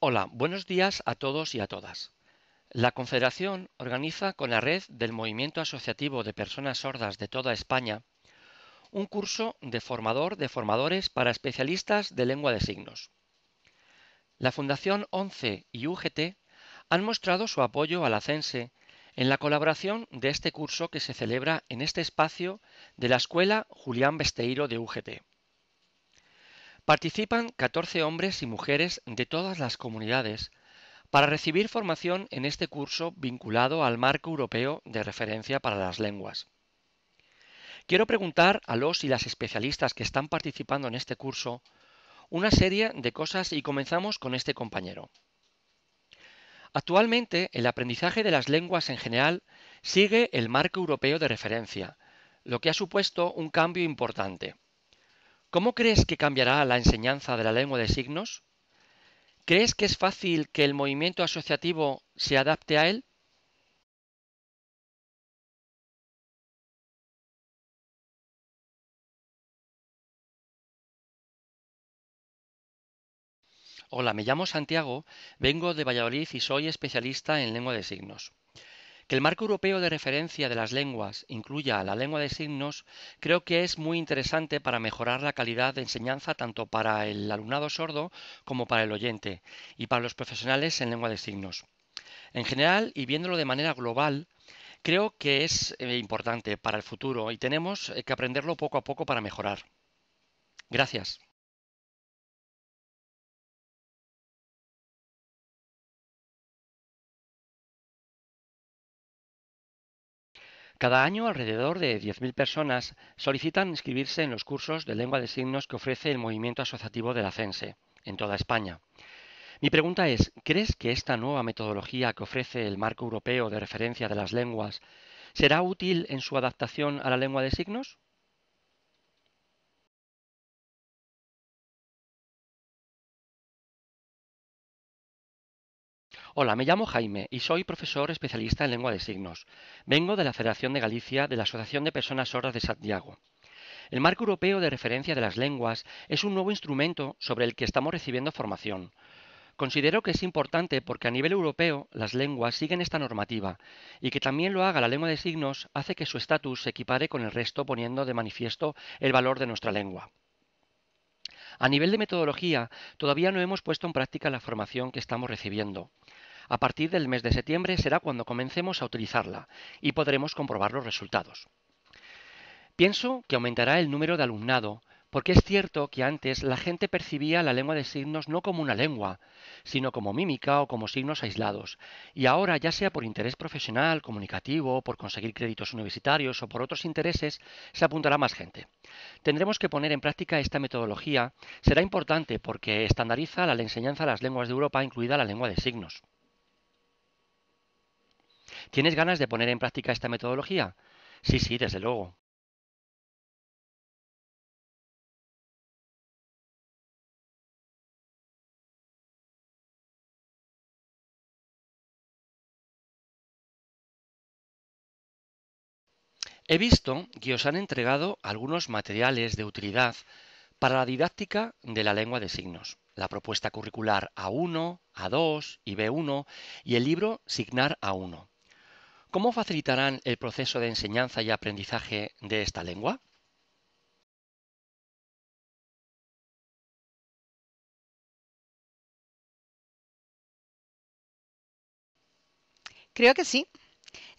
Hola, buenos días a todos y a todas. La Confederación organiza con la red del Movimiento Asociativo de Personas Sordas de toda España un curso de formador de formadores para especialistas de lengua de signos. La Fundación 11 y UGT han mostrado su apoyo a la CENSE en la colaboración de este curso que se celebra en este espacio de la Escuela Julián Besteiro de UGT. Participan 14 hombres y mujeres de todas las comunidades para recibir formación en este curso vinculado al marco europeo de referencia para las lenguas. Quiero preguntar a los y las especialistas que están participando en este curso una serie de cosas y comenzamos con este compañero. Actualmente, el aprendizaje de las lenguas en general sigue el marco europeo de referencia, lo que ha supuesto un cambio importante. ¿Cómo crees que cambiará la enseñanza de la lengua de signos? ¿Crees que es fácil que el movimiento asociativo se adapte a él? Hola, me llamo Santiago, vengo de Valladolid y soy especialista en lengua de signos. Que el marco europeo de referencia de las lenguas incluya la lengua de signos creo que es muy interesante para mejorar la calidad de enseñanza tanto para el alumnado sordo como para el oyente y para los profesionales en lengua de signos. En general, y viéndolo de manera global, creo que es eh, importante para el futuro y tenemos eh, que aprenderlo poco a poco para mejorar. Gracias. Cada año alrededor de 10.000 personas solicitan inscribirse en los cursos de lengua de signos que ofrece el movimiento asociativo de la CENSE en toda España. Mi pregunta es, ¿crees que esta nueva metodología que ofrece el marco europeo de referencia de las lenguas será útil en su adaptación a la lengua de signos? Hola, me llamo Jaime y soy profesor especialista en lengua de signos. Vengo de la Federación de Galicia de la Asociación de Personas Sordas de Santiago. El marco europeo de referencia de las lenguas es un nuevo instrumento sobre el que estamos recibiendo formación. Considero que es importante porque a nivel europeo las lenguas siguen esta normativa y que también lo haga la lengua de signos hace que su estatus se equipare con el resto poniendo de manifiesto el valor de nuestra lengua. A nivel de metodología, todavía no hemos puesto en práctica la formación que estamos recibiendo. A partir del mes de septiembre será cuando comencemos a utilizarla y podremos comprobar los resultados. Pienso que aumentará el número de alumnado, porque es cierto que antes la gente percibía la lengua de signos no como una lengua, sino como mímica o como signos aislados, y ahora ya sea por interés profesional, comunicativo, por conseguir créditos universitarios o por otros intereses, se apuntará más gente. Tendremos que poner en práctica esta metodología, será importante porque estandariza la enseñanza de las lenguas de Europa, incluida la lengua de signos. ¿Tienes ganas de poner en práctica esta metodología? Sí, sí, desde luego. He visto que os han entregado algunos materiales de utilidad para la didáctica de la lengua de signos, la propuesta curricular A1, A2 y B1 y el libro Signar A1. ¿Cómo facilitarán el proceso de enseñanza y aprendizaje de esta lengua? Creo que sí.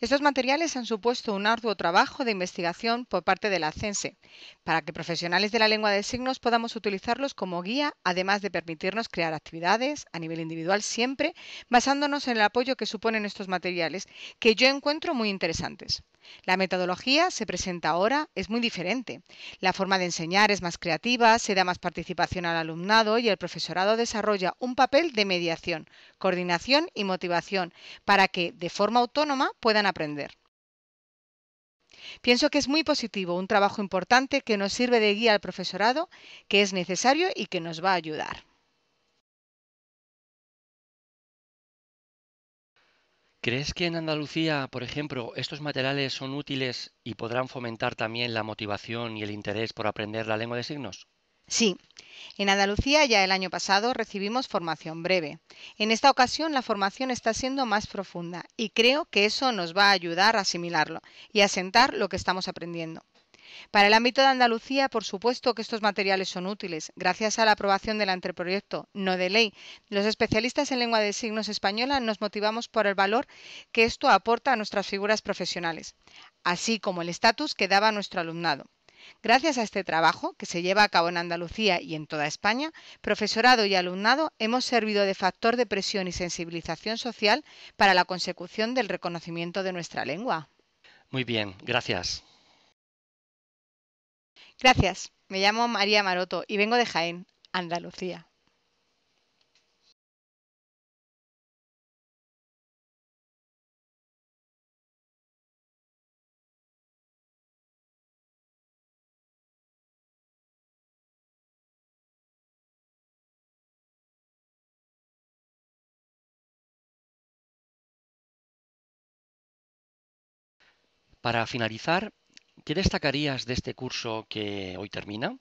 Estos materiales han supuesto un arduo trabajo de investigación por parte de la CENSE, para que profesionales de la lengua de signos podamos utilizarlos como guía, además de permitirnos crear actividades a nivel individual siempre, basándonos en el apoyo que suponen estos materiales, que yo encuentro muy interesantes. La metodología se presenta ahora, es muy diferente. La forma de enseñar es más creativa, se da más participación al alumnado y el profesorado desarrolla un papel de mediación, coordinación y motivación para que, de forma autónoma, puedan aprender. Pienso que es muy positivo, un trabajo importante que nos sirve de guía al profesorado, que es necesario y que nos va a ayudar. ¿Crees que en Andalucía, por ejemplo, estos materiales son útiles y podrán fomentar también la motivación y el interés por aprender la lengua de signos? Sí, en Andalucía ya el año pasado recibimos formación breve. En esta ocasión la formación está siendo más profunda y creo que eso nos va a ayudar a asimilarlo y a sentar lo que estamos aprendiendo. Para el ámbito de Andalucía, por supuesto que estos materiales son útiles. Gracias a la aprobación del anteproyecto, no de ley, los especialistas en lengua de signos española nos motivamos por el valor que esto aporta a nuestras figuras profesionales, así como el estatus que daba nuestro alumnado. Gracias a este trabajo, que se lleva a cabo en Andalucía y en toda España, profesorado y alumnado hemos servido de factor de presión y sensibilización social para la consecución del reconocimiento de nuestra lengua. Muy bien, gracias. Gracias, me llamo María Maroto y vengo de Jaén, Andalucía. Para finalizar, ¿Qué destacarías de este curso que hoy termina?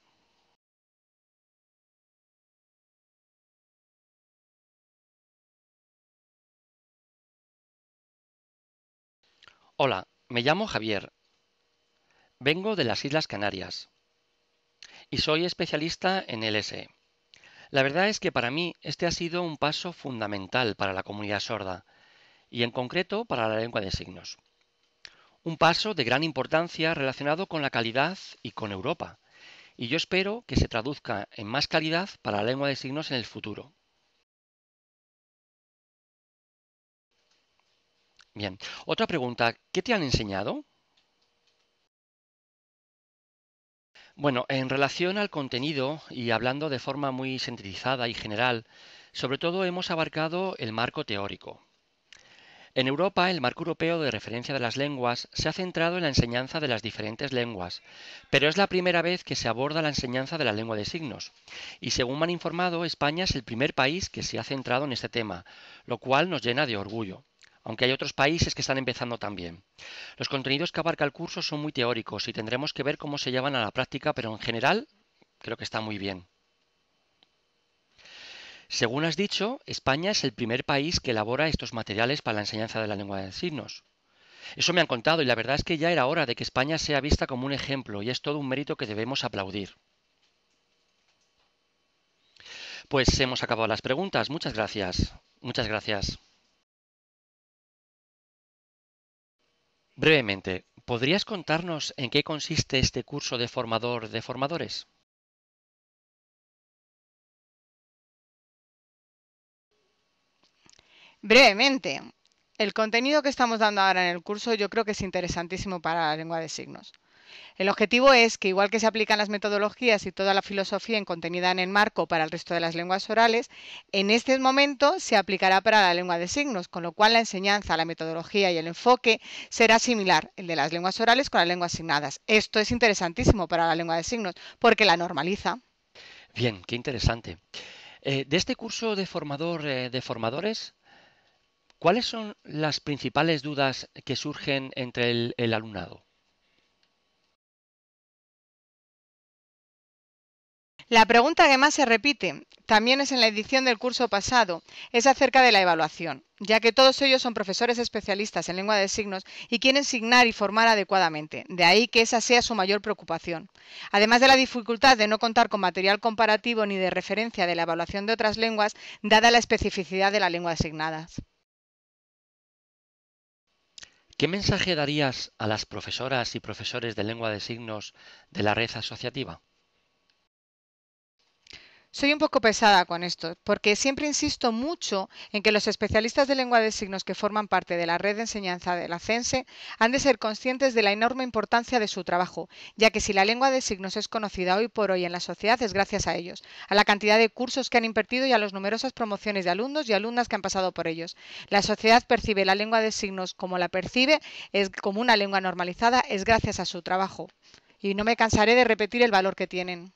Hola, me llamo Javier. Vengo de las Islas Canarias y soy especialista en LSE. La verdad es que para mí este ha sido un paso fundamental para la comunidad sorda y en concreto para la lengua de signos. Un paso de gran importancia relacionado con la calidad y con Europa. Y yo espero que se traduzca en más calidad para la lengua de signos en el futuro. Bien, otra pregunta, ¿qué te han enseñado? Bueno, en relación al contenido y hablando de forma muy centralizada y general, sobre todo hemos abarcado el marco teórico. En Europa, el marco europeo de referencia de las lenguas se ha centrado en la enseñanza de las diferentes lenguas, pero es la primera vez que se aborda la enseñanza de la lengua de signos. Y según me han informado, España es el primer país que se ha centrado en este tema, lo cual nos llena de orgullo aunque hay otros países que están empezando también. Los contenidos que abarca el curso son muy teóricos y tendremos que ver cómo se llevan a la práctica, pero en general creo que está muy bien. Según has dicho, España es el primer país que elabora estos materiales para la enseñanza de la lengua de signos. Eso me han contado y la verdad es que ya era hora de que España sea vista como un ejemplo y es todo un mérito que debemos aplaudir. Pues hemos acabado las preguntas. Muchas gracias. Muchas gracias. Brevemente, ¿podrías contarnos en qué consiste este curso de formador de formadores? Brevemente, el contenido que estamos dando ahora en el curso yo creo que es interesantísimo para la lengua de signos. El objetivo es que, igual que se aplican las metodologías y toda la filosofía en contenida en el marco para el resto de las lenguas orales, en este momento se aplicará para la lengua de signos, con lo cual la enseñanza, la metodología y el enfoque será similar, el de las lenguas orales con las lenguas asignadas. Esto es interesantísimo para la lengua de signos, porque la normaliza. Bien, qué interesante. Eh, de este curso de, formador, eh, de formadores, ¿Cuáles son las principales dudas que surgen entre el, alumnado? La pregunta que más se repite, también es en la edición del curso pasado, es acerca de la evaluación, ya que todos ellos son profesores especialistas en lengua de signos y quieren signar y formar adecuadamente, de ahí que esa sea su mayor preocupación. Además de la dificultad de no contar con material comparativo ni de referencia de la evaluación de otras lenguas, dada la especificidad de la lengua asignadas. ¿Qué mensaje darías a las profesoras y profesores de lengua de signos de la red asociativa? Soy un poco pesada con esto, porque siempre insisto mucho en que los especialistas de lengua de signos que forman parte de la red de enseñanza de la CENSE han de ser conscientes de la enorme importancia de su trabajo, ya que si la lengua de signos es conocida hoy por hoy en la sociedad es gracias a ellos, a la cantidad de cursos que han impartido y a las numerosas promociones de alumnos y alumnas que han pasado por ellos. La sociedad percibe la lengua de signos como la percibe, es como una lengua normalizada, es gracias a su trabajo. Y no me cansaré de repetir el valor que tienen.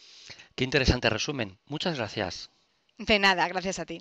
Qué interesante resumen. Muchas gracias. De nada, gracias a ti.